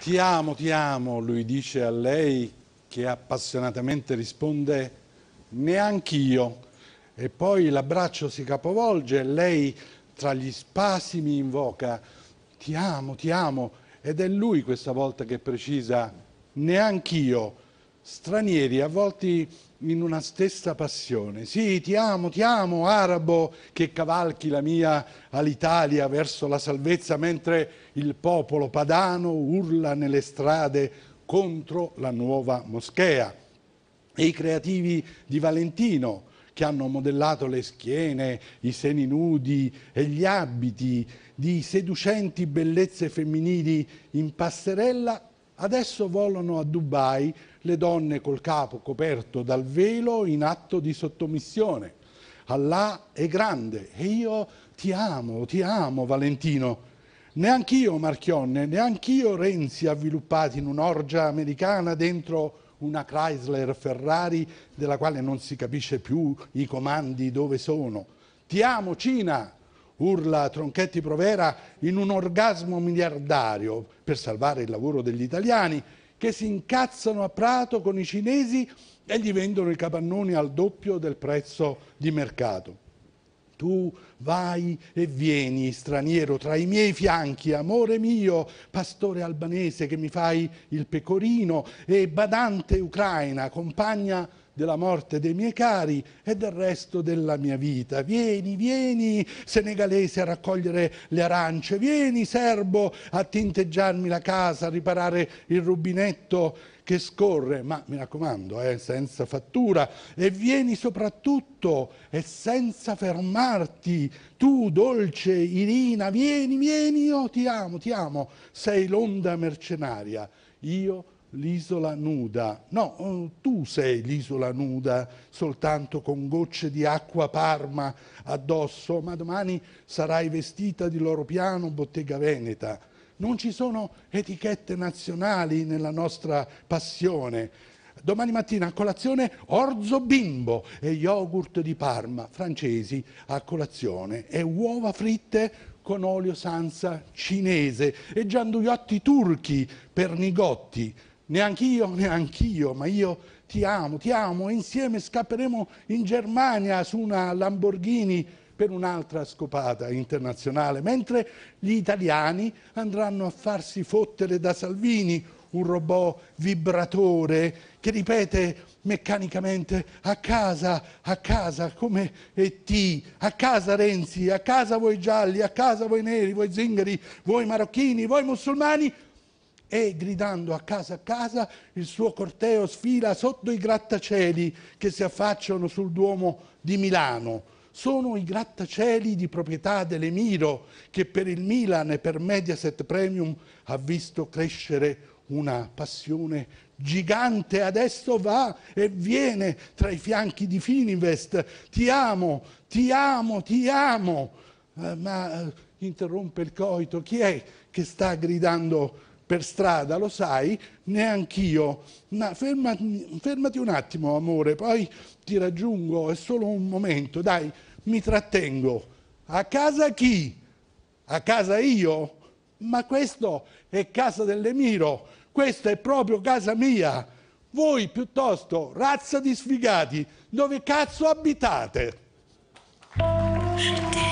ti amo, ti amo, lui dice a lei che appassionatamente risponde neanch'io. E poi l'abbraccio si capovolge e lei tra gli spasimi invoca ti amo, ti amo. Ed è lui questa volta che precisa neanch'io stranieri avvolti in una stessa passione. Sì, ti amo, ti amo, arabo, che cavalchi la mia all'Italia verso la salvezza, mentre il popolo padano urla nelle strade contro la nuova moschea. E i creativi di Valentino, che hanno modellato le schiene, i seni nudi e gli abiti di seducenti bellezze femminili in passerella Adesso volano a Dubai le donne col capo coperto dal velo in atto di sottomissione. Allah è grande e io ti amo, ti amo Valentino. Neanch'io Marchionne, neanch'io Renzi avviluppati in un'orgia americana dentro una Chrysler Ferrari della quale non si capisce più i comandi dove sono. Ti amo Cina, urla Tronchetti Provera in un orgasmo miliardario per salvare il lavoro degli italiani che si incazzano a Prato con i cinesi e gli vendono i capannoni al doppio del prezzo di mercato. Tu vai e vieni, straniero, tra i miei fianchi, amore mio, pastore albanese che mi fai il pecorino e badante ucraina, compagna della morte dei miei cari e del resto della mia vita. Vieni, vieni senegalese a raccogliere le arance, vieni serbo a tinteggiarmi la casa, a riparare il rubinetto che scorre, ma mi raccomando, eh, senza fattura, e vieni soprattutto e senza fermarti, tu dolce Irina, vieni, vieni, io ti amo, ti amo, sei l'onda mercenaria, io ti amo l'isola nuda. No, eh, tu sei l'isola nuda, soltanto con gocce di acqua parma addosso, ma domani sarai vestita di loro piano bottega veneta. Non ci sono etichette nazionali nella nostra passione. Domani mattina a colazione orzo bimbo e yogurt di Parma, francesi a colazione, e uova fritte con olio sansa cinese e gianduiotti turchi per nigotti neanch'io, neanch'io, ma io ti amo, ti amo e insieme scapperemo in Germania su una Lamborghini per un'altra scopata internazionale, mentre gli italiani andranno a farsi fottere da Salvini, un robot vibratore che ripete meccanicamente a casa, a casa come ET, a casa Renzi, a casa voi gialli, a casa voi neri, voi zingari, voi marocchini, voi musulmani, e gridando a casa a casa il suo corteo sfila sotto i grattacieli che si affacciano sul Duomo di Milano. Sono i grattacieli di proprietà dell'Emiro che per il Milan e per Mediaset Premium ha visto crescere una passione gigante adesso va e viene tra i fianchi di Fininvest. Ti amo, ti amo, ti amo. Eh, ma eh, interrompe il coito. Chi è che sta gridando per strada, lo sai, neanch'io. Ma fermati, fermati un attimo, amore, poi ti raggiungo, è solo un momento, dai, mi trattengo. A casa chi? A casa io? Ma questo è casa dell'Emiro, questa è proprio casa mia. Voi piuttosto, razza di sfigati, dove cazzo abitate?